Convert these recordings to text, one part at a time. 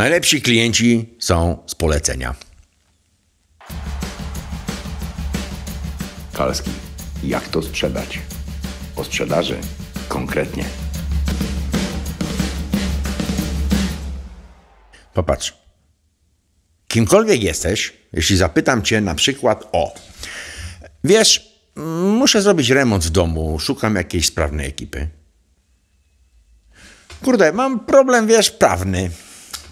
Najlepsi klienci są z polecenia. Kalski, jak to sprzedać? O sprzedaży konkretnie. Popatrz. Kimkolwiek jesteś, jeśli zapytam cię na przykład o wiesz, muszę zrobić remont w domu, szukam jakiejś sprawnej ekipy. Kurde, mam problem, wiesz, prawny.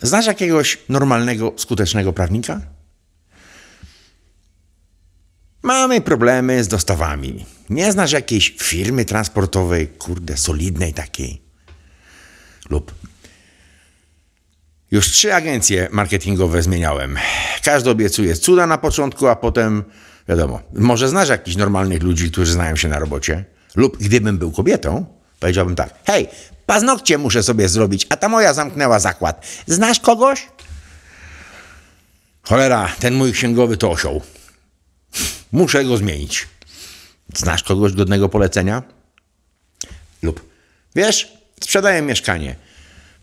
Znasz jakiegoś normalnego, skutecznego prawnika? Mamy problemy z dostawami. Nie znasz jakiejś firmy transportowej, kurde, solidnej takiej. Lub już trzy agencje marketingowe zmieniałem. Każdy obiecuje cuda na początku, a potem wiadomo, może znasz jakichś normalnych ludzi, którzy znają się na robocie. Lub gdybym był kobietą, powiedziałbym tak: hej, Paznokcie muszę sobie zrobić, a ta moja zamknęła zakład. Znasz kogoś? Cholera, ten mój księgowy to osioł. Muszę go zmienić. Znasz kogoś godnego polecenia? Lub wiesz, sprzedaję mieszkanie.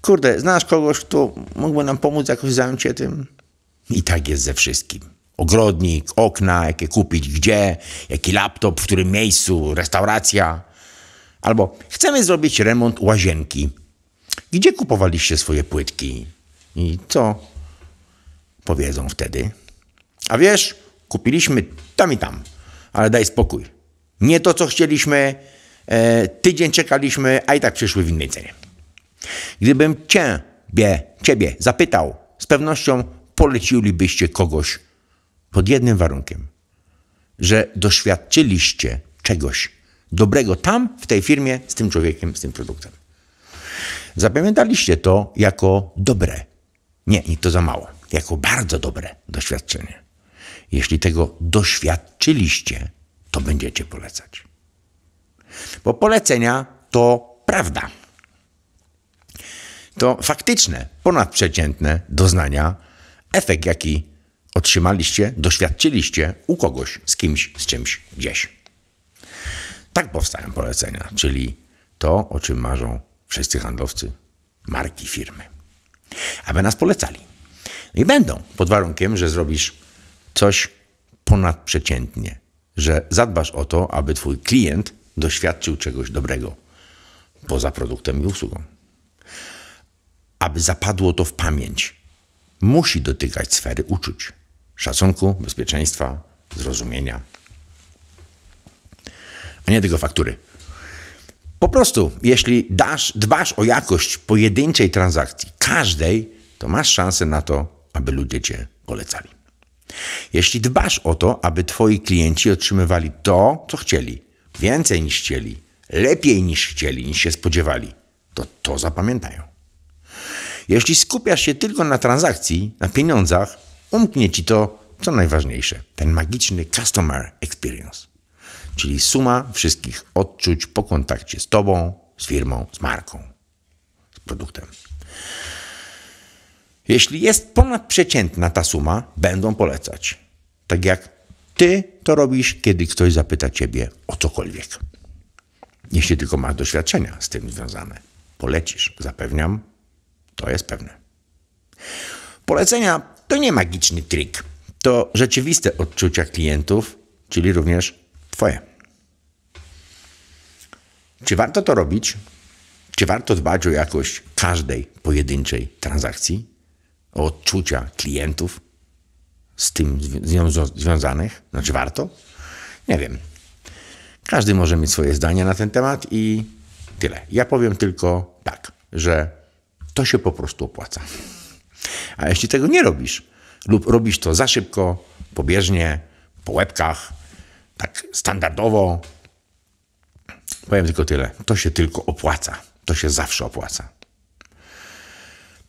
Kurde, znasz kogoś, kto mógłby nam pomóc jakoś zająć się tym? I tak jest ze wszystkim. Ogrodnik, okna, jakie kupić, gdzie, jaki laptop, w którym miejscu, restauracja. Albo chcemy zrobić remont łazienki. Gdzie kupowaliście swoje płytki? I co powiedzą wtedy? A wiesz, kupiliśmy tam i tam, ale daj spokój. Nie to, co chcieliśmy, e, tydzień czekaliśmy, a i tak przyszły w innej cenie. Gdybym cię, bie, ciebie zapytał, z pewnością polecilibyście kogoś pod jednym warunkiem, że doświadczyliście czegoś, dobrego tam, w tej firmie, z tym człowiekiem, z tym produktem. Zapamiętaliście to jako dobre. Nie, nie to za mało. Jako bardzo dobre doświadczenie. Jeśli tego doświadczyliście, to będziecie polecać. Bo polecenia to prawda. To faktyczne, ponadprzeciętne doznania, efekt jaki otrzymaliście, doświadczyliście u kogoś, z kimś, z czymś, gdzieś. Tak powstają polecenia, czyli to, o czym marzą wszyscy handlowcy, marki, firmy. Aby nas polecali. I będą, pod warunkiem, że zrobisz coś ponadprzeciętnie, że zadbasz o to, aby twój klient doświadczył czegoś dobrego poza produktem i usługą. Aby zapadło to w pamięć, musi dotykać sfery uczuć, szacunku, bezpieczeństwa, zrozumienia, a nie tylko faktury. Po prostu, jeśli dasz, dbasz o jakość pojedynczej transakcji, każdej, to masz szansę na to, aby ludzie cię polecali. Jeśli dbasz o to, aby twoi klienci otrzymywali to, co chcieli, więcej niż chcieli, lepiej niż chcieli, niż się spodziewali, to to zapamiętają. Jeśli skupiasz się tylko na transakcji, na pieniądzach, umknie ci to, co najważniejsze, ten magiczny customer experience czyli suma wszystkich odczuć po kontakcie z tobą, z firmą, z marką, z produktem. Jeśli jest ponadprzeciętna ta suma, będą polecać. Tak jak ty to robisz, kiedy ktoś zapyta ciebie o cokolwiek. Jeśli tylko masz doświadczenia z tym związane, polecisz, zapewniam, to jest pewne. Polecenia to nie magiczny trik, to rzeczywiste odczucia klientów, czyli również Twoje. Czy warto to robić? Czy warto dbać o jakość każdej pojedynczej transakcji? O odczucia klientów z tym związanych? Znaczy warto? Nie wiem. Każdy może mieć swoje zdanie na ten temat i tyle. Ja powiem tylko tak, że to się po prostu opłaca. A jeśli tego nie robisz lub robisz to za szybko, pobieżnie, po łebkach, tak standardowo powiem tylko tyle. To się tylko opłaca. To się zawsze opłaca.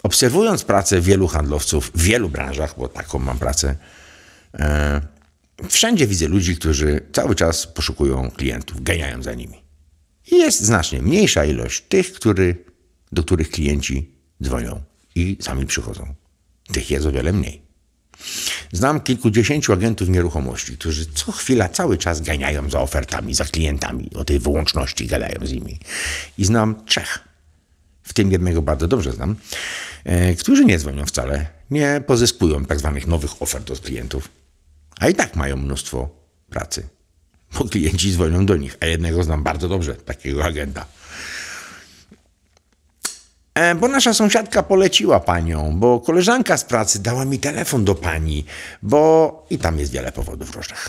Obserwując pracę wielu handlowców w wielu branżach, bo taką mam pracę, e, wszędzie widzę ludzi, którzy cały czas poszukują klientów, ganiają za nimi. Jest znacznie mniejsza ilość tych, który, do których klienci dzwonią i sami przychodzą. Tych jest o wiele mniej. Znam kilkudziesięciu agentów nieruchomości, którzy co chwila cały czas ganiają za ofertami, za klientami, o tej wyłączności gadają z nimi. I znam trzech, w tym jednego bardzo dobrze znam, e, którzy nie dzwonią wcale, nie pozyskują tak zwanych nowych ofert od klientów, a i tak mają mnóstwo pracy, bo klienci dzwonią do nich, a jednego znam bardzo dobrze, takiego agenta. E, bo nasza sąsiadka poleciła panią, bo koleżanka z pracy dała mi telefon do pani, bo i tam jest wiele powodów różnych.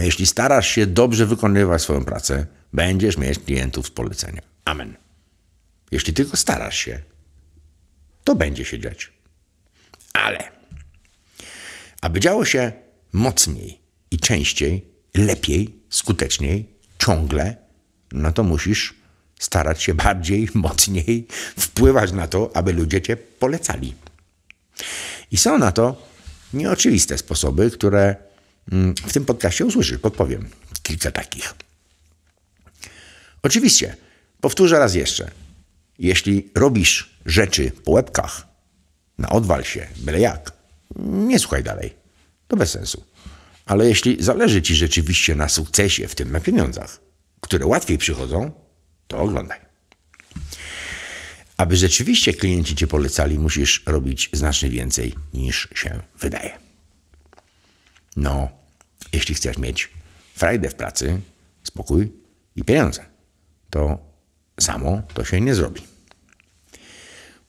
Jeśli starasz się dobrze wykonywać swoją pracę, będziesz mieć klientów z polecenia. Amen. Jeśli tylko starasz się, to będzie się dziać. Ale aby działo się mocniej i częściej, lepiej, skuteczniej, ciągle, no to musisz starać się bardziej, mocniej wpływać na to, aby ludzie cię polecali. I są na to nieoczywiste sposoby, które mm, w tym podcaście usłyszysz. Podpowiem kilka takich. Oczywiście, powtórzę raz jeszcze. Jeśli robisz rzeczy po łebkach, na odwal się, byle jak, nie słuchaj dalej. To bez sensu. Ale jeśli zależy ci rzeczywiście na sukcesie, w tym na pieniądzach, które łatwiej przychodzą, to oglądaj. Aby rzeczywiście klienci cię polecali, musisz robić znacznie więcej niż się wydaje. No, jeśli chcesz mieć frajdę w pracy, spokój i pieniądze, to samo to się nie zrobi.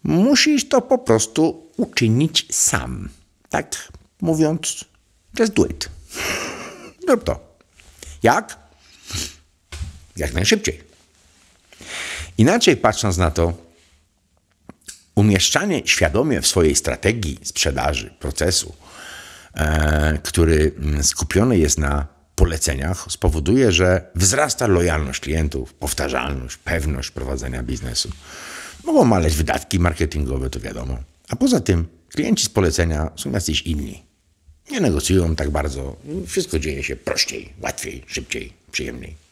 Musisz to po prostu uczynić sam. Tak mówiąc, just do it. Zrób to. Jak? Jak najszybciej. Inaczej patrząc na to, umieszczanie świadomie w swojej strategii sprzedaży, procesu, e, który mm, skupiony jest na poleceniach, spowoduje, że wzrasta lojalność klientów, powtarzalność, pewność prowadzenia biznesu. Mogą maleć wydatki marketingowe, to wiadomo. A poza tym klienci z polecenia są jacyś inni. Nie negocjują tak bardzo. Wszystko dzieje się prościej, łatwiej, szybciej, przyjemniej.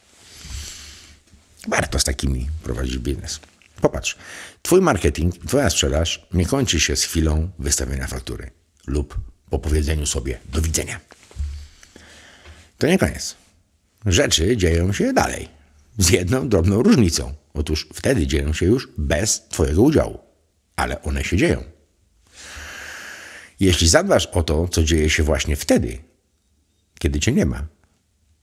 Warto z takimi prowadzić biznes. Popatrz, twój marketing, twoja sprzedaż nie kończy się z chwilą wystawienia faktury lub po powiedzeniu sobie do widzenia. To nie koniec. Rzeczy dzieją się dalej. Z jedną drobną różnicą. Otóż wtedy dzieją się już bez Twojego udziału. Ale one się dzieją. Jeśli zadbasz o to, co dzieje się właśnie wtedy, kiedy Cię nie ma,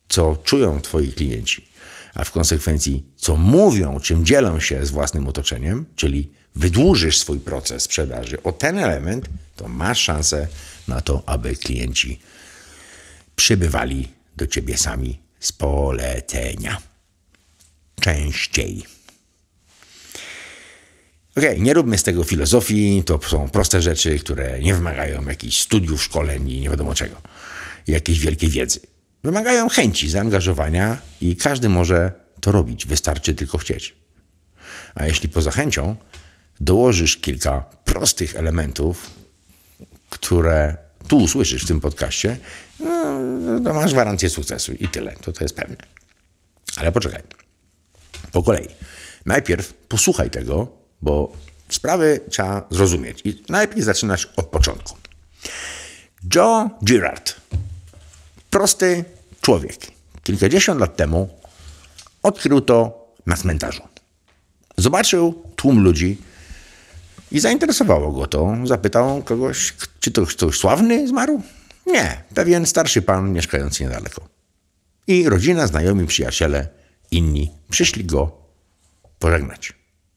co czują Twoi klienci, a w konsekwencji co mówią, czym dzielą się z własnym otoczeniem, czyli wydłużysz swój proces sprzedaży o ten element, to masz szansę na to, aby klienci przybywali do ciebie sami z polecenia. Częściej. Okej, okay, nie róbmy z tego filozofii, to są proste rzeczy, które nie wymagają jakichś studiów, szkoleń i nie wiadomo czego, jakiejś wielkiej wiedzy. Wymagają chęci, zaangażowania i każdy może to robić, wystarczy tylko chcieć. A jeśli poza chęcią dołożysz kilka prostych elementów, które tu usłyszysz w tym podcaście, no, no to masz gwarancję sukcesu i tyle, to, to jest pewne. Ale poczekaj, po kolei. Najpierw posłuchaj tego, bo sprawy trzeba zrozumieć i najpierw zaczynać od początku. Joe Girard. Prosty, człowiek kilkadziesiąt lat temu odkrył to na cmentarzu. Zobaczył tłum ludzi i zainteresowało go to. Zapytał kogoś, czy to ktoś sławny zmarł? Nie, pewien starszy pan mieszkający niedaleko. I rodzina, znajomi, przyjaciele, inni przyszli go pożegnać.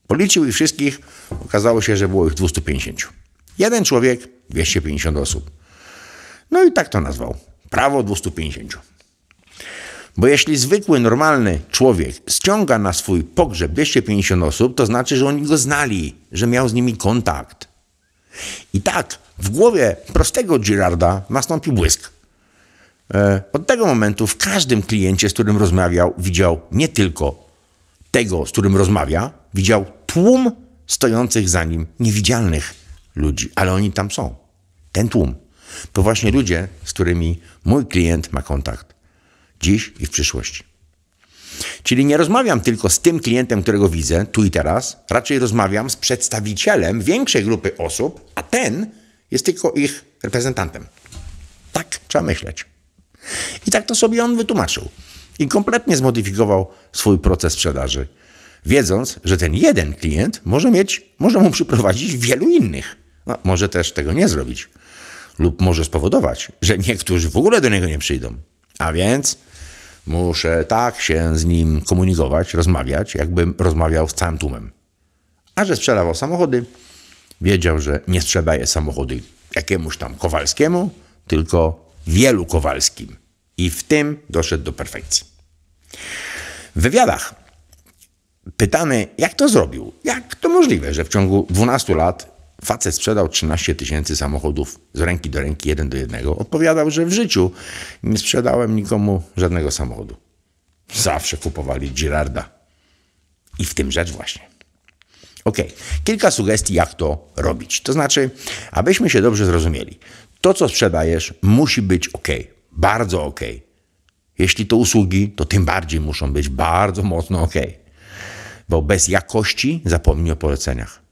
Policzył ich wszystkich, okazało się, że było ich 250. Jeden człowiek, 250 osób. No i tak to nazwał. Prawo 250. Bo jeśli zwykły, normalny człowiek ściąga na swój pogrzeb 250 osób, to znaczy, że oni go znali, że miał z nimi kontakt. I tak w głowie prostego Girarda nastąpił błysk. E, od tego momentu w każdym kliencie, z którym rozmawiał, widział nie tylko tego, z którym rozmawia, widział tłum stojących za nim niewidzialnych ludzi, ale oni tam są. Ten tłum to właśnie ludzie, z którymi mój klient ma kontakt dziś i w przyszłości. Czyli nie rozmawiam tylko z tym klientem, którego widzę tu i teraz, raczej rozmawiam z przedstawicielem większej grupy osób, a ten jest tylko ich reprezentantem. Tak trzeba myśleć. I tak to sobie on wytłumaczył. I kompletnie zmodyfikował swój proces sprzedaży, wiedząc, że ten jeden klient może mieć, może mu przyprowadzić wielu innych. No, może też tego nie zrobić. Lub może spowodować, że niektórzy w ogóle do niego nie przyjdą. A więc Muszę tak się z nim komunikować, rozmawiać, jakbym rozmawiał z całym tłumem. A że sprzedawał samochody, wiedział, że nie sprzedaje samochody jakiemuś tam Kowalskiemu, tylko wielu Kowalskim. I w tym doszedł do perfekcji. W wywiadach pytany, jak to zrobił, jak to możliwe, że w ciągu 12 lat Facet sprzedał 13 tysięcy samochodów z ręki do ręki, jeden do jednego. Odpowiadał, że w życiu nie sprzedałem nikomu żadnego samochodu. Zawsze kupowali Girarda. I w tym rzecz właśnie. Ok, kilka sugestii, jak to robić. To znaczy, abyśmy się dobrze zrozumieli, to co sprzedajesz musi być ok, bardzo ok. Jeśli to usługi, to tym bardziej muszą być bardzo mocno ok, bo bez jakości zapomnij o poleceniach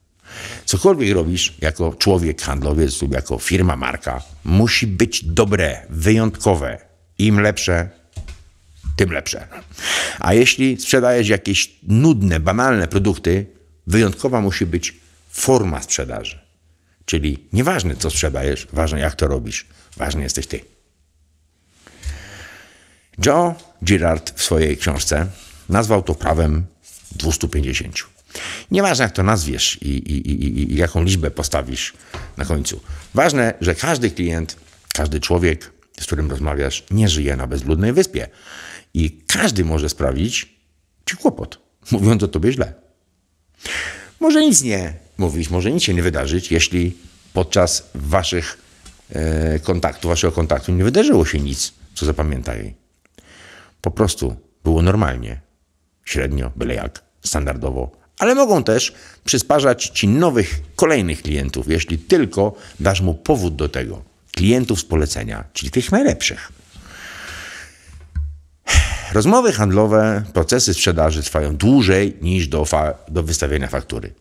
cokolwiek robisz jako człowiek, handlowiec lub jako firma, marka, musi być dobre, wyjątkowe. Im lepsze, tym lepsze. A jeśli sprzedajesz jakieś nudne, banalne produkty, wyjątkowa musi być forma sprzedaży. Czyli nieważne, co sprzedajesz, ważne, jak to robisz, ważny jesteś ty. Joe Girard w swojej książce nazwał to prawem 250. Nieważne jak to nazwiesz i, i, i, i jaką liczbę postawisz na końcu. Ważne, że każdy klient, każdy człowiek, z którym rozmawiasz, nie żyje na bezludnej wyspie. I każdy może sprawić ci kłopot, mówiąc o tobie źle. Może nic nie mówić, może nic się nie wydarzyć, jeśli podczas waszych e, kontaktu, waszego kontaktu nie wydarzyło się nic, co zapamiętaj. Po prostu było normalnie, średnio, byle jak, standardowo, ale mogą też przysparzać ci nowych, kolejnych klientów, jeśli tylko dasz mu powód do tego. Klientów z polecenia, czyli tych najlepszych. Rozmowy handlowe, procesy sprzedaży trwają dłużej niż do, do wystawienia faktury,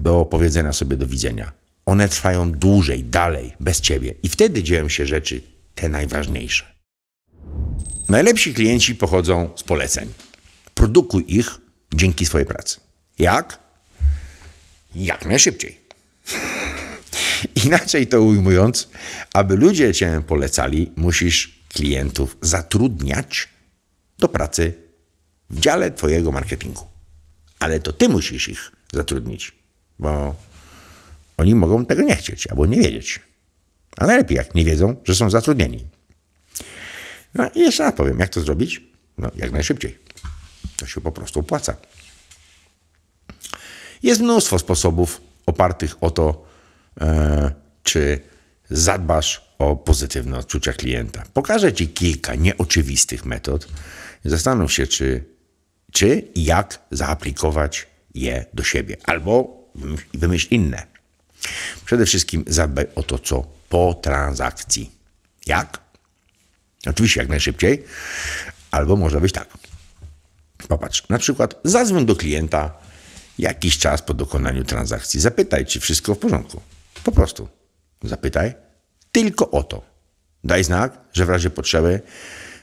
do powiedzenia sobie do widzenia. One trwają dłużej, dalej, bez ciebie. I wtedy dzieją się rzeczy te najważniejsze. Najlepsi klienci pochodzą z poleceń. Produkuj ich dzięki swojej pracy. Jak? Jak najszybciej. Inaczej to ujmując, aby ludzie cię polecali, musisz klientów zatrudniać do pracy w dziale twojego marketingu. Ale to ty musisz ich zatrudnić, bo oni mogą tego nie chcieć albo nie wiedzieć. A najlepiej, jak nie wiedzą, że są zatrudnieni. No i jeszcze raz powiem, jak to zrobić? No, jak najszybciej. To się po prostu opłaca. Jest mnóstwo sposobów opartych o to, e, czy zadbasz o pozytywne odczucia klienta. Pokażę Ci kilka nieoczywistych metod. Zastanów się, czy, czy i jak zaaplikować je do siebie, albo wymyśl inne. Przede wszystkim zadbaj o to, co po transakcji. Jak? Oczywiście jak najszybciej, albo może być tak. Popatrz, na przykład zadzwoń do klienta jakiś czas po dokonaniu transakcji zapytaj, czy wszystko w porządku. Po prostu zapytaj tylko o to. Daj znak, że w razie potrzeby,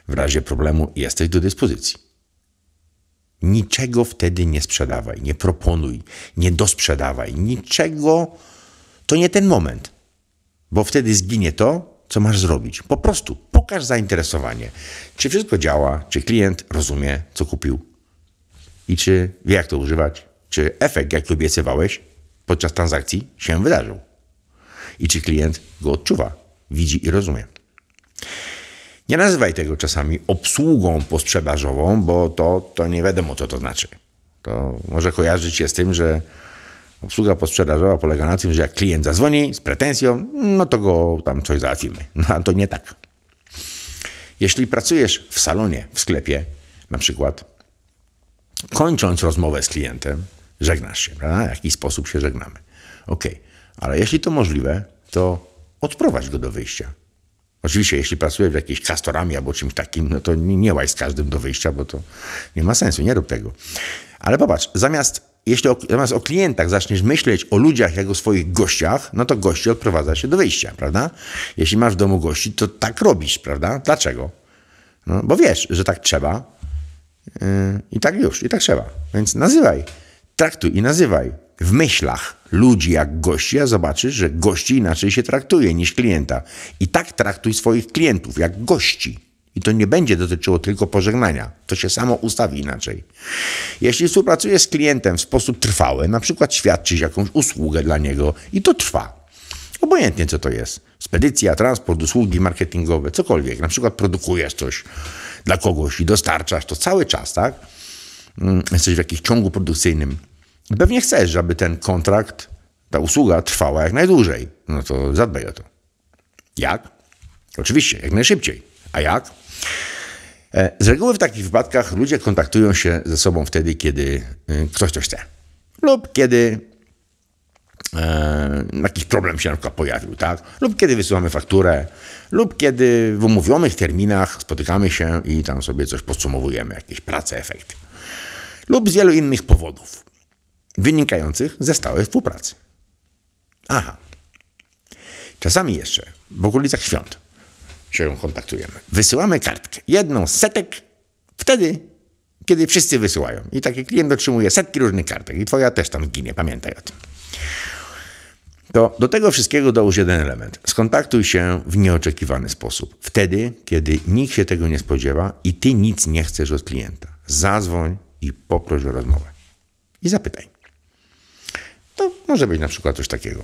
w razie problemu jesteś do dyspozycji. Niczego wtedy nie sprzedawaj, nie proponuj, nie dosprzedawaj, niczego. To nie ten moment, bo wtedy zginie to, co masz zrobić. Po prostu pokaż zainteresowanie, czy wszystko działa, czy klient rozumie, co kupił i czy wie, jak to używać czy efekt, jaki obiecywałeś podczas transakcji, się wydarzył i czy klient go odczuwa, widzi i rozumie. Nie nazywaj tego czasami obsługą posprzedażową, bo to, to nie wiadomo, co to znaczy. To może kojarzyć się z tym, że obsługa posprzedażowa polega na tym, że jak klient zadzwoni z pretensją, no to go tam coś załatwimy. No a to nie tak. Jeśli pracujesz w salonie, w sklepie, na przykład, kończąc rozmowę z klientem, żegnasz się, prawda? W jakiś sposób się żegnamy. Okej, okay. ale jeśli to możliwe, to odprowadź go do wyjścia. Oczywiście, jeśli pracuje w jakiejś kastorami albo czymś takim, no to nie, nie łaj z każdym do wyjścia, bo to nie ma sensu, nie rób tego. Ale popatrz, zamiast, jeśli o, zamiast o klientach zaczniesz myśleć o ludziach jak o swoich gościach, no to gości odprowadza się do wyjścia, prawda? Jeśli masz w domu gości, to tak robisz, prawda? Dlaczego? No, bo wiesz, że tak trzeba, yy, i tak już, i tak trzeba. Więc nazywaj Traktuj i nazywaj. W myślach ludzi jak gości, a zobaczysz, że gości inaczej się traktuje niż klienta. I tak traktuj swoich klientów jak gości. I to nie będzie dotyczyło tylko pożegnania. To się samo ustawi inaczej. Jeśli współpracujesz z klientem w sposób trwały, na przykład świadczysz jakąś usługę dla niego i to trwa. Obojętnie co to jest. Spedycja, transport, usługi marketingowe, cokolwiek. Na przykład produkujesz coś dla kogoś i dostarczasz to cały czas, tak? Mm, jesteś w jakimś ciągu produkcyjnym. I pewnie chcesz, aby ten kontrakt, ta usługa trwała jak najdłużej. No to zadbaj o to. Jak? Oczywiście, jak najszybciej. A jak? E, z reguły w takich wypadkach ludzie kontaktują się ze sobą wtedy, kiedy y, ktoś coś chce. Lub kiedy e, jakiś problem się na przykład pojawił, tak? Lub kiedy wysyłamy fakturę, lub kiedy w umówionych terminach spotykamy się i tam sobie coś podsumowujemy, jakieś prace, efekty lub z wielu innych powodów wynikających ze stałej współpracy. Aha. Czasami jeszcze w okolicach świąt się kontaktujemy. Wysyłamy kartkę, jedną z setek, wtedy, kiedy wszyscy wysyłają. I taki klient otrzymuje setki różnych kartek i twoja też tam ginie, pamiętaj o tym. To do tego wszystkiego dołóż jeden element. Skontaktuj się w nieoczekiwany sposób. Wtedy, kiedy nikt się tego nie spodziewa i ty nic nie chcesz od klienta. Zadzwoń i poproś o rozmowę. I zapytaj. To może być na przykład coś takiego.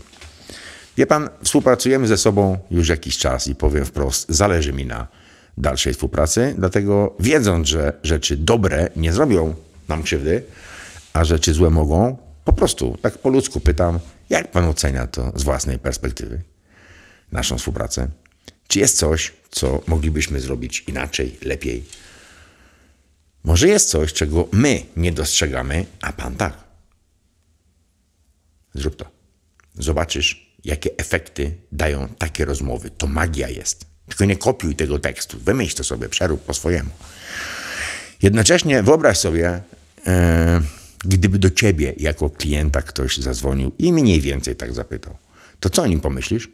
Wie pan, współpracujemy ze sobą już jakiś czas i powiem wprost, zależy mi na dalszej współpracy, dlatego wiedząc, że rzeczy dobre nie zrobią nam krzywdy, a rzeczy złe mogą, po prostu tak po ludzku pytam, jak pan ocenia to z własnej perspektywy, naszą współpracę? Czy jest coś, co moglibyśmy zrobić inaczej, lepiej? Może jest coś, czego my nie dostrzegamy, a Pan tak. Zrób to. Zobaczysz, jakie efekty dają takie rozmowy. To magia jest. Tylko nie kopiuj tego tekstu. Wymyśl to sobie, przerób po swojemu. Jednocześnie wyobraź sobie, e, gdyby do ciebie jako klienta ktoś zadzwonił i mniej więcej tak zapytał, to co o nim pomyślisz?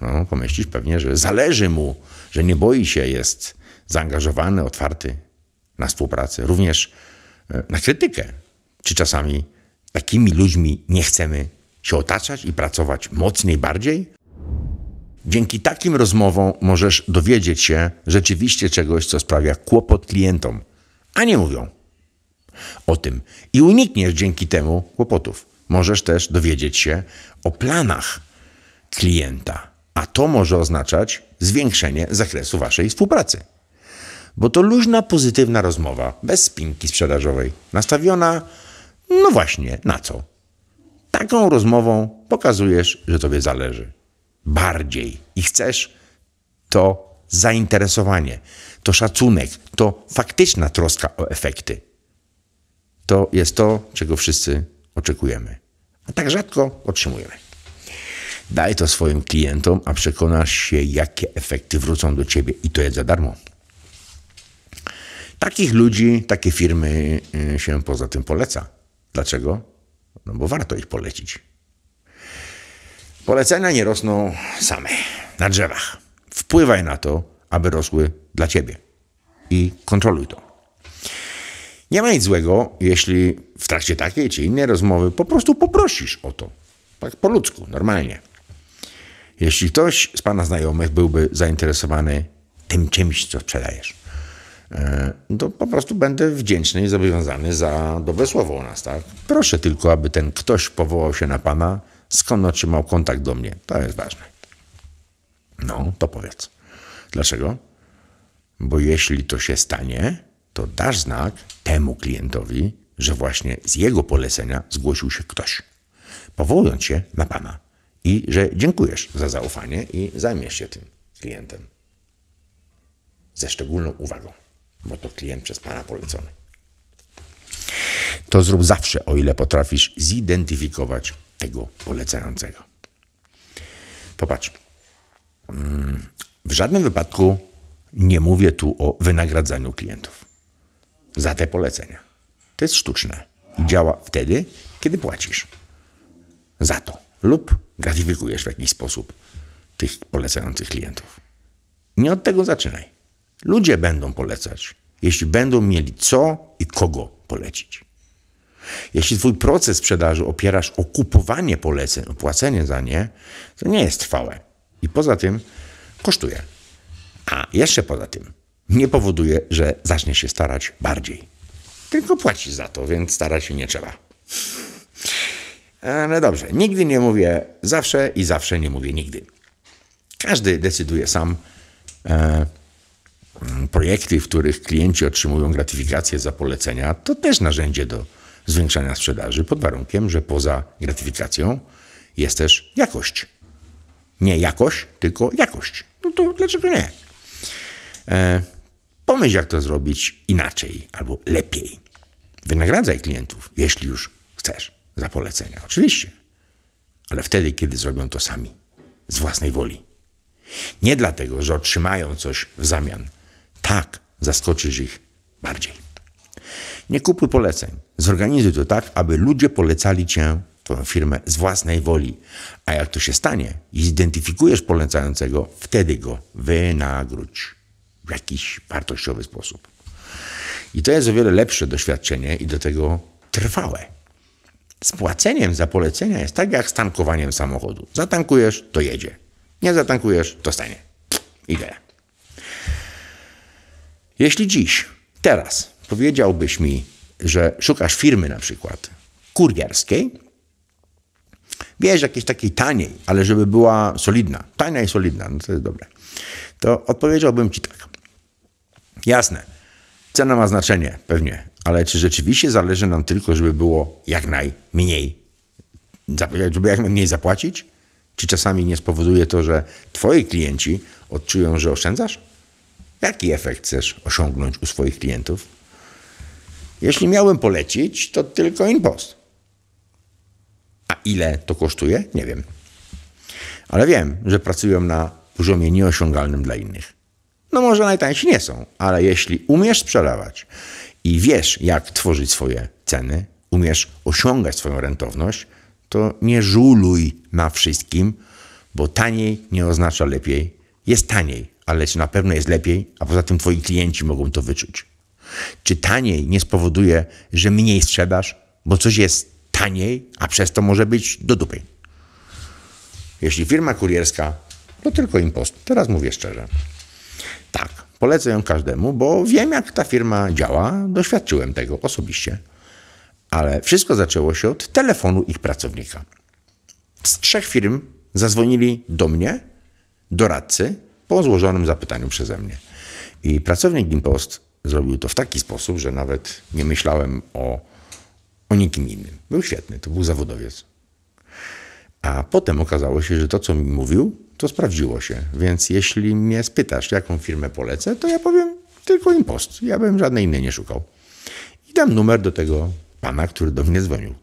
No, pomyślisz pewnie, że zależy mu, że nie boi się, jest zaangażowany, otwarty, na współpracę, również e, na krytykę. Czy czasami takimi ludźmi nie chcemy się otaczać i pracować mocniej, bardziej? Dzięki takim rozmowom możesz dowiedzieć się rzeczywiście czegoś, co sprawia kłopot klientom, a nie mówią o tym. I unikniesz dzięki temu kłopotów. Możesz też dowiedzieć się o planach klienta, a to może oznaczać zwiększenie zakresu Waszej współpracy bo to luźna, pozytywna rozmowa, bez spinki sprzedażowej, nastawiona, no właśnie, na co? Taką rozmową pokazujesz, że tobie zależy. Bardziej i chcesz to zainteresowanie, to szacunek, to faktyczna troska o efekty. To jest to, czego wszyscy oczekujemy, a tak rzadko otrzymujemy. Daj to swoim klientom, a przekonasz się, jakie efekty wrócą do ciebie i to jest za darmo. Takich ludzi, takie firmy y, się poza tym poleca. Dlaczego? No bo warto ich polecić. Polecenia nie rosną same, na drzewach. Wpływaj na to, aby rosły dla ciebie. I kontroluj to. Nie ma nic złego, jeśli w trakcie takiej czy innej rozmowy po prostu poprosisz o to. Tak po ludzku, normalnie. Jeśli ktoś z Pana znajomych byłby zainteresowany tym czymś, co sprzedajesz, E, to po prostu będę wdzięczny i zobowiązany za dobre słowo o nas, tak? Proszę tylko, aby ten ktoś powołał się na Pana, skąd otrzymał kontakt do mnie. To jest ważne. No, to powiedz. Dlaczego? Bo jeśli to się stanie, to dasz znak temu klientowi, że właśnie z jego polecenia zgłosił się ktoś, powołując się na Pana i że dziękujesz za zaufanie i zajmiesz się tym klientem ze szczególną uwagą bo to klient przez Pana polecony. To zrób zawsze, o ile potrafisz zidentyfikować tego polecającego. Popatrz. Mm, w żadnym wypadku nie mówię tu o wynagradzaniu klientów za te polecenia. To jest sztuczne działa wtedy, kiedy płacisz za to lub gratyfikujesz w jakiś sposób tych polecających klientów. Nie od tego zaczynaj. Ludzie będą polecać, jeśli będą mieli co i kogo polecić. Jeśli twój proces sprzedaży opierasz o kupowanie poleceń, o płacenie za nie, to nie jest trwałe i poza tym kosztuje. A jeszcze poza tym nie powoduje, że zaczniesz się starać bardziej. Tylko płacisz za to, więc starać się nie trzeba. No dobrze, nigdy nie mówię zawsze i zawsze nie mówię nigdy. Każdy decyduje sam. E, Mm, projekty, w których klienci otrzymują gratyfikację za polecenia, to też narzędzie do zwiększania sprzedaży, pod warunkiem, że poza gratyfikacją jest też jakość. Nie jakość, tylko jakość. No to dlaczego nie? E, pomyśl, jak to zrobić inaczej albo lepiej. Wynagradzaj klientów, jeśli już chcesz, za polecenia. Oczywiście, ale wtedy, kiedy zrobią to sami, z własnej woli. Nie dlatego, że otrzymają coś w zamian tak zaskoczysz ich bardziej. Nie kupuj poleceń. Zorganizuj to tak, aby ludzie polecali cię, twoją firmę z własnej woli. A jak to się stanie i zidentyfikujesz polecającego, wtedy go wynagródź w jakiś wartościowy sposób. I to jest o wiele lepsze doświadczenie i do tego trwałe. Z płaceniem za polecenia jest tak jak z tankowaniem samochodu. Zatankujesz, to jedzie. Nie zatankujesz, to stanie. Idea. Jeśli dziś, teraz powiedziałbyś mi, że szukasz firmy na przykład kurierskiej, wiesz, jakiejś takiej taniej, ale żeby była solidna, tania i solidna, no to jest dobre, to odpowiedziałbym ci tak. Jasne, cena ma znaczenie, pewnie, ale czy rzeczywiście zależy nam tylko, żeby było jak najmniej, żeby jak najmniej zapłacić? Czy czasami nie spowoduje to, że twoi klienci odczują, że oszczędzasz? Jaki efekt chcesz osiągnąć u swoich klientów? Jeśli miałem polecić, to tylko InPost. A ile to kosztuje? Nie wiem. Ale wiem, że pracują na poziomie nieosiągalnym dla innych. No może najtańsi nie są, ale jeśli umiesz sprzedawać i wiesz, jak tworzyć swoje ceny, umiesz osiągać swoją rentowność, to nie żuluj na wszystkim, bo taniej nie oznacza lepiej. Jest taniej, ale czy na pewno jest lepiej, a poza tym twoi klienci mogą to wyczuć. Czy taniej nie spowoduje, że mniej sprzedasz, bo coś jest taniej, a przez to może być do dupy. Jeśli firma kurierska, to tylko impost. Teraz mówię szczerze. Tak, polecę ją każdemu, bo wiem, jak ta firma działa, doświadczyłem tego osobiście. Ale wszystko zaczęło się od telefonu ich pracownika. Z trzech firm zadzwonili do mnie, doradcy, po złożonym zapytaniu przeze mnie. I pracownik Gimpost zrobił to w taki sposób, że nawet nie myślałem o, o nikim innym. Był świetny, to był zawodowiec. A potem okazało się, że to, co mi mówił, to sprawdziło się. Więc jeśli mnie spytasz, jaką firmę polecę, to ja powiem tylko Impost. Ja bym żadnej innej nie szukał. I dam numer do tego pana, który do mnie dzwonił.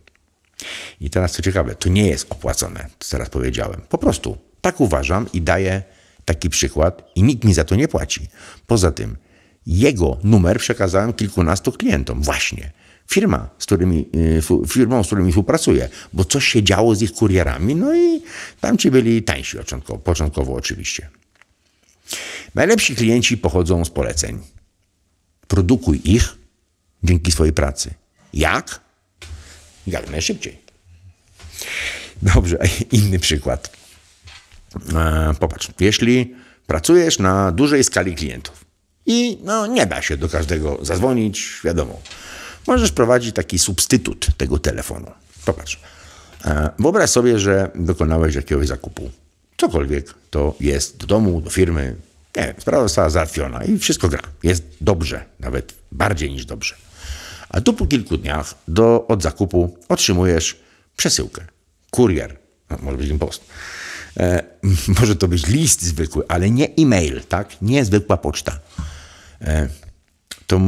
I teraz co ciekawe, to nie jest opłacone, co teraz powiedziałem. Po prostu tak uważam i daję taki przykład i nikt mi za to nie płaci. Poza tym, jego numer przekazałem kilkunastu klientom, właśnie. Firma, z którymi, y, firmą, z którymi współpracuję, bo coś się działo z ich kurierami, no i tamci byli tańsi początkowo, początkowo oczywiście. Najlepsi klienci pochodzą z poleceń. Produkuj ich dzięki swojej pracy. Jak? Jak najszybciej. Dobrze, inny przykład. E, popatrz, jeśli pracujesz na dużej skali klientów i no, nie da się do każdego zadzwonić, wiadomo, możesz prowadzić taki substytut tego telefonu. Popatrz, e, wyobraź sobie, że dokonałeś jakiegoś zakupu. Cokolwiek to jest do domu, do firmy, nie, sprawa została załatwiona i wszystko gra. Jest dobrze, nawet bardziej niż dobrze. A tu po kilku dniach do, od zakupu otrzymujesz przesyłkę. Kurier, no, może być impost. post E, może to być list zwykły, ale nie e-mail, tak? Nie zwykła poczta. E, to,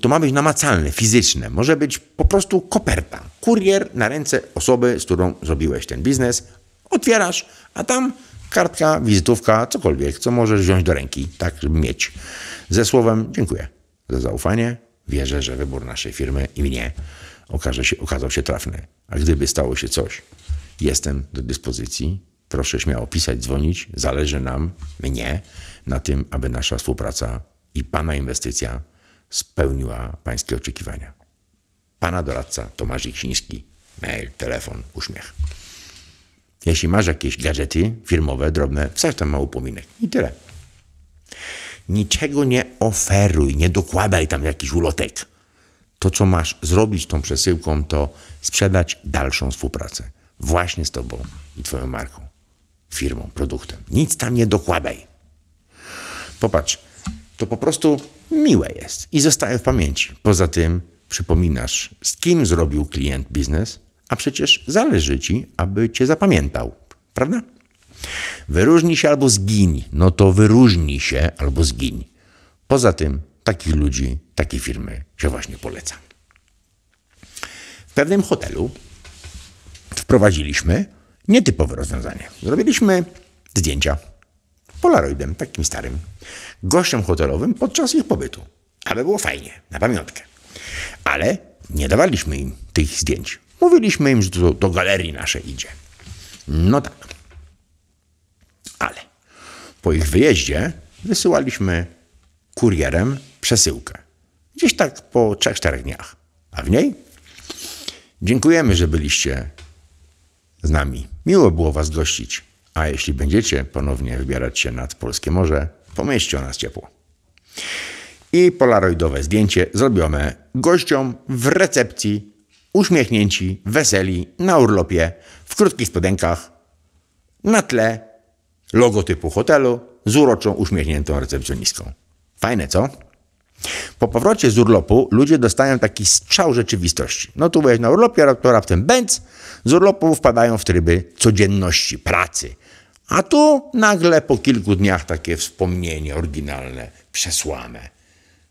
to ma być namacalne, fizyczne. Może być po prostu koperta. Kurier na ręce osoby, z którą zrobiłeś ten biznes. Otwierasz, a tam kartka, wizytówka, cokolwiek, co możesz wziąć do ręki, tak, żeby mieć. Ze słowem dziękuję za zaufanie. Wierzę, że wybór naszej firmy i mnie okaże się, okazał się trafny. A gdyby stało się coś, jestem do dyspozycji Proszę śmiało pisać, dzwonić. Zależy nam, mnie, na tym, aby nasza współpraca i Pana inwestycja spełniła Pańskie oczekiwania. Pana doradca Tomasz Iksiński. Mail, telefon, uśmiech. Jeśli masz jakieś gadżety firmowe, drobne, wsadź tam mały upominek. I tyle. Niczego nie oferuj, nie dokładaj tam jakichś ulotek. To, co masz zrobić tą przesyłką, to sprzedać dalszą współpracę właśnie z Tobą i Twoją marką firmą, produktem. Nic tam nie dokładaj. Popatrz, to po prostu miłe jest i zostaje w pamięci. Poza tym przypominasz, z kim zrobił klient biznes, a przecież zależy ci, aby cię zapamiętał, prawda? Wyróżnij się albo zgiń. No to wyróżnij się albo zgiń. Poza tym takich ludzi, takie firmy się właśnie polecam. W pewnym hotelu wprowadziliśmy Nietypowe rozwiązanie. Zrobiliśmy zdjęcia Polaroidem, takim starym, gościom hotelowym podczas ich pobytu. aby było fajnie, na pamiątkę. Ale nie dawaliśmy im tych zdjęć. Mówiliśmy im, że to do galerii naszej idzie. No tak. Ale po ich wyjeździe wysyłaliśmy kurierem przesyłkę. Gdzieś tak po 3-4 dniach. A w niej dziękujemy, że byliście z nami. Miło było Was gościć, a jeśli będziecie ponownie wybierać się nad Polskie Morze, pomyślcie o nas ciepło. I polaroidowe zdjęcie zrobione gościom w recepcji, uśmiechnięci, weseli, na urlopie, w krótkich spodenkach, na tle logotypu hotelu z uroczą, uśmiechniętą recepcjonistką. Fajne, co? Po powrocie z urlopu ludzie dostają taki strzał rzeczywistości. No tu byłeś na urlopie, a to raptem bęc, z urlopu wpadają w tryby codzienności, pracy. A tu nagle po kilku dniach takie wspomnienie oryginalne, przesłane.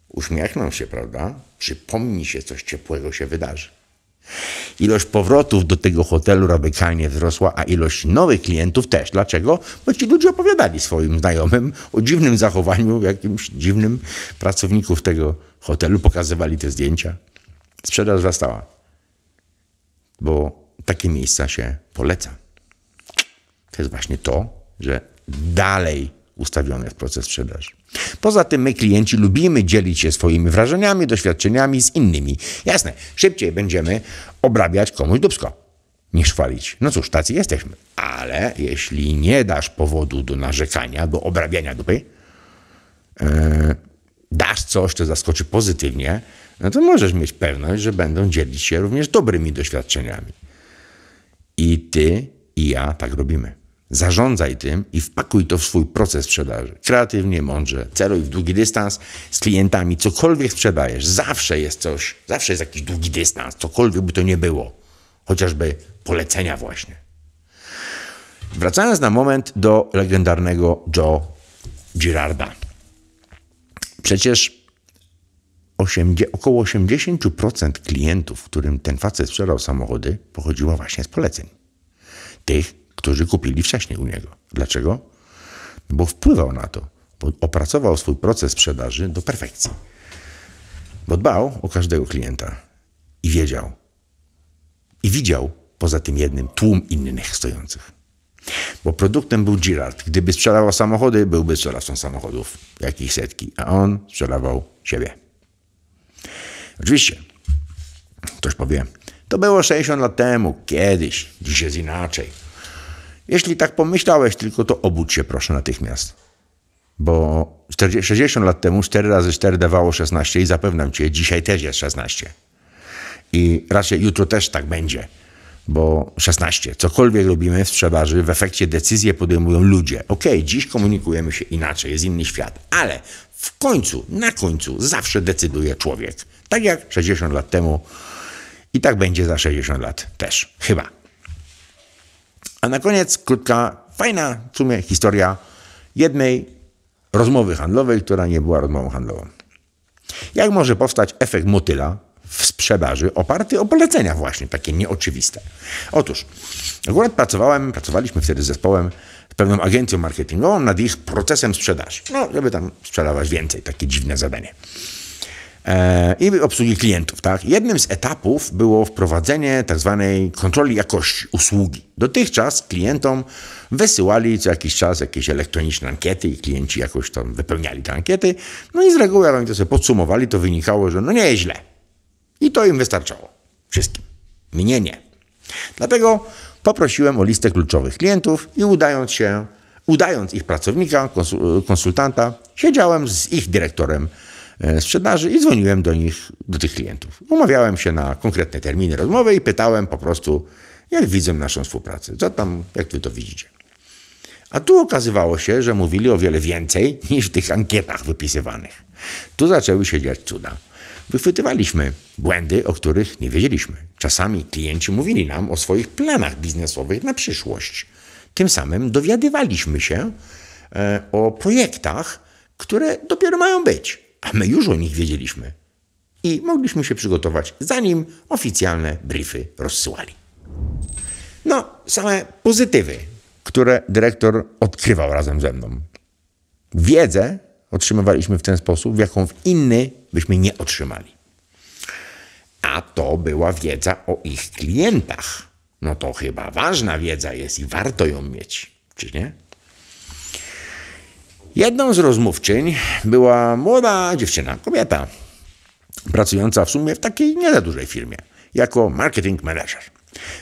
Uśmiechną się, prawda? Przypomni się, coś ciepłego się wydarzy. Ilość powrotów do tego hotelu radykalnie wzrosła, a ilość nowych klientów też. Dlaczego? Bo ci ludzie opowiadali swoim znajomym o dziwnym zachowaniu, jakimś dziwnym pracowników tego hotelu, pokazywali te zdjęcia. Sprzedaż wzrastała, bo takie miejsca się poleca. To jest właśnie to, że dalej ustawiony jest proces sprzedaży. Poza tym my, klienci, lubimy dzielić się swoimi wrażeniami, doświadczeniami z innymi. Jasne, szybciej będziemy obrabiać komuś dubsko niż chwalić. No cóż, tacy jesteśmy. Ale jeśli nie dasz powodu do narzekania, do obrabiania dupy, yy, dasz coś, co zaskoczy pozytywnie, no to możesz mieć pewność, że będą dzielić się również dobrymi doświadczeniami. I ty, i ja tak robimy. Zarządzaj tym i wpakuj to w swój proces sprzedaży. Kreatywnie, mądrze, celuj w długi dystans z klientami. Cokolwiek sprzedajesz, zawsze jest coś, zawsze jest jakiś długi dystans, cokolwiek by to nie było. Chociażby polecenia właśnie. Wracając na moment do legendarnego Joe Girarda. Przecież 80, około 80% klientów, którym ten facet sprzedał samochody, pochodziło właśnie z poleceń. Tych, którzy kupili wcześniej u niego. Dlaczego? Bo wpływał na to, bo opracował swój proces sprzedaży do perfekcji. Bo dbał o każdego klienta i wiedział, i widział poza tym jednym tłum innych stojących. Bo produktem był Girard. Gdyby sprzedawał samochody, byłby sprzedawcą samochodów, jakich setki, a on sprzedawał siebie. Oczywiście, ktoś powie, to było 60 lat temu, kiedyś, dziś jest inaczej. Jeśli tak pomyślałeś tylko, to obudź się proszę natychmiast. Bo 40, 60 lat temu 4 razy 4 dawało 16 i zapewniam cię, dzisiaj też jest 16. I raczej jutro też tak będzie. Bo 16, cokolwiek robimy w sprzedaży, w efekcie decyzje podejmują ludzie. Okej, okay, dziś komunikujemy się inaczej, jest inny świat, ale w końcu, na końcu zawsze decyduje człowiek. Tak jak 60 lat temu i tak będzie za 60 lat też. Chyba. A na koniec krótka, fajna w sumie historia jednej rozmowy handlowej, która nie była rozmową handlową. Jak może powstać efekt motyla w sprzedaży oparty o polecenia właśnie, takie nieoczywiste? Otóż, akurat pracowałem, pracowaliśmy wtedy z zespołem, z pewną agencją marketingową nad ich procesem sprzedaży. No, żeby tam sprzedawać więcej, takie dziwne zadanie. E, i obsługi klientów. Tak? Jednym z etapów było wprowadzenie tzw. Tak kontroli jakości usługi. Dotychczas klientom wysyłali co jakiś czas jakieś elektroniczne ankiety i klienci jakoś tam wypełniali te ankiety. No i z reguły, jak oni to sobie podsumowali, to wynikało, że no nie jest źle. I to im wystarczało. Wszystkim. Mnie nie. Dlatego poprosiłem o listę kluczowych klientów i udając się, udając ich pracownika, konsultanta, siedziałem z ich dyrektorem E, sprzedaży i dzwoniłem do nich, do tych klientów. Umawiałem się na konkretne terminy rozmowy i pytałem po prostu, jak widzę naszą współpracę, co tam, jak wy to widzicie. A tu okazywało się, że mówili o wiele więcej niż w tych ankietach wypisywanych. Tu zaczęły się dziać cuda. Wychwytywaliśmy błędy, o których nie wiedzieliśmy. Czasami klienci mówili nam o swoich planach biznesowych na przyszłość. Tym samym dowiadywaliśmy się e, o projektach, które dopiero mają być a my już o nich wiedzieliśmy. I mogliśmy się przygotować, zanim oficjalne briefy rozsyłali. No, same pozytywy, które dyrektor odkrywał razem ze mną. Wiedzę otrzymywaliśmy w ten sposób, w jaką w inny byśmy nie otrzymali. A to była wiedza o ich klientach. No to chyba ważna wiedza jest i warto ją mieć, czy nie? Jedną z rozmówczyń była młoda dziewczyna, kobieta, pracująca w sumie w takiej nie za dużej firmie, jako marketing manager.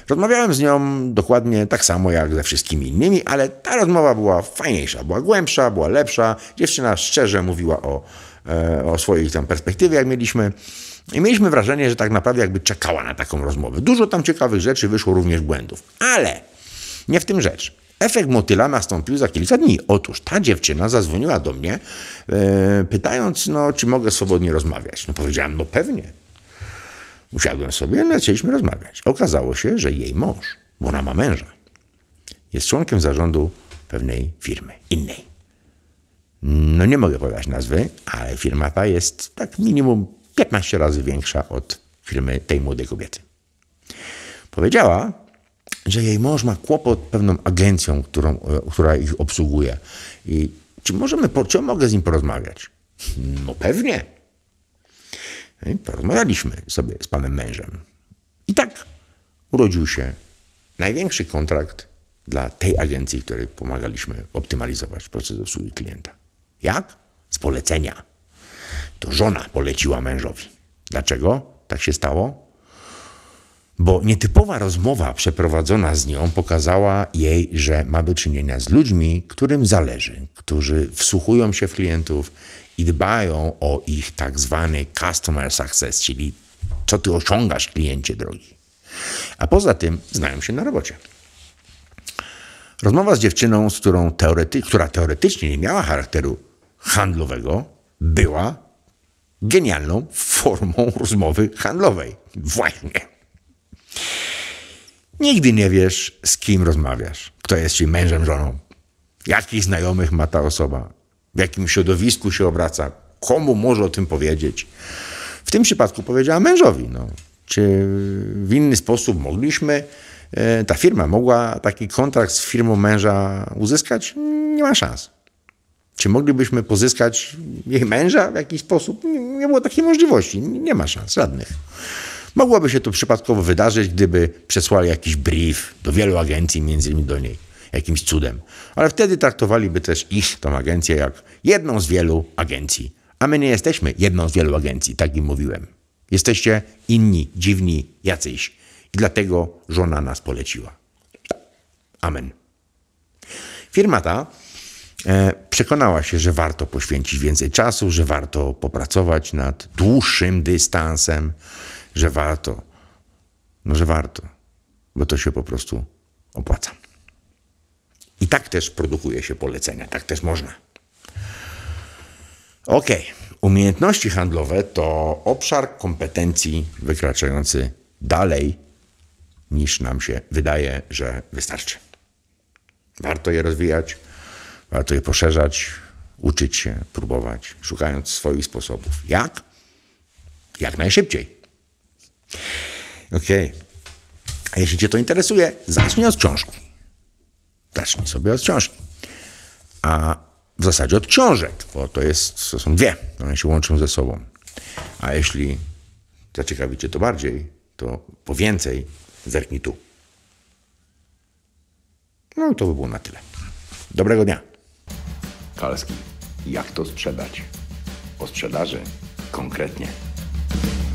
Rozmawiałem z nią dokładnie tak samo jak ze wszystkimi innymi, ale ta rozmowa była fajniejsza, była głębsza, była lepsza. Dziewczyna szczerze mówiła o, e, o swojej tam perspektywie, jak mieliśmy. I mieliśmy wrażenie, że tak naprawdę jakby czekała na taką rozmowę. Dużo tam ciekawych rzeczy wyszło, również błędów. Ale nie w tym rzecz. Efekt motyla nastąpił za kilka dni. Otóż ta dziewczyna zadzwoniła do mnie, e, pytając, no, czy mogę swobodnie rozmawiać. No powiedziałem, no pewnie. Usiadłem sobie, no zaczęliśmy rozmawiać. Okazało się, że jej mąż, bo ona ma męża, jest członkiem zarządu pewnej firmy, innej. No nie mogę podać nazwy, ale firma ta jest tak minimum 15 razy większa od firmy tej młodej kobiety. Powiedziała, że jej mąż ma kłopot pewną agencją, którą, e, która ich obsługuje. I czy możemy, czy mogę z nim porozmawiać? No pewnie. I porozmawialiśmy sobie z panem mężem. I tak urodził się największy kontrakt dla tej agencji, której pomagaliśmy optymalizować proces obsługi klienta. Jak? Z polecenia. To żona poleciła mężowi. Dlaczego tak się stało? bo nietypowa rozmowa przeprowadzona z nią pokazała jej, że ma do czynienia z ludźmi, którym zależy, którzy wsłuchują się w klientów i dbają o ich tak zwany customer success, czyli co ty osiągasz kliencie drogi. A poza tym znają się na robocie. Rozmowa z dziewczyną, z którą teorety która teoretycznie nie miała charakteru handlowego, była genialną formą rozmowy handlowej. Właśnie. Nigdy nie wiesz, z kim rozmawiasz, kto jest ci mężem, żoną, jakich znajomych ma ta osoba, w jakim środowisku się obraca, komu może o tym powiedzieć. W tym przypadku powiedziała mężowi. No. Czy w inny sposób mogliśmy, e, ta firma mogła taki kontrakt z firmą męża uzyskać? Nie ma szans. Czy moglibyśmy pozyskać jej męża w jakiś sposób? Nie było takiej możliwości. Nie ma szans żadnych. Mogłoby się to przypadkowo wydarzyć, gdyby przesłali jakiś brief do wielu agencji, między innymi do niej, jakimś cudem. Ale wtedy traktowaliby też ich, tą agencję, jak jedną z wielu agencji. A my nie jesteśmy jedną z wielu agencji, tak im mówiłem. Jesteście inni, dziwni, jacyś. I dlatego żona nas poleciła. Amen. Firma ta e, przekonała się, że warto poświęcić więcej czasu, że warto popracować nad dłuższym dystansem, że warto. No, że warto, bo to się po prostu opłaca. I tak też produkuje się polecenia, tak też można. Ok, umiejętności handlowe to obszar kompetencji wykraczający dalej niż nam się wydaje, że wystarczy. Warto je rozwijać, warto je poszerzać, uczyć się, próbować, szukając swoich sposobów. Jak? Jak najszybciej. Okej. Okay. A jeśli Cię to interesuje, zacznij od książki. Zacznij sobie od książki. A w zasadzie od książek, bo to, jest, to są dwie, one się łączą ze sobą. A jeśli zaciekawi Cię to bardziej, to po więcej zerknij tu. No i to by było na tyle. Dobrego dnia. Kalski, jak to sprzedać? O sprzedaży konkretnie.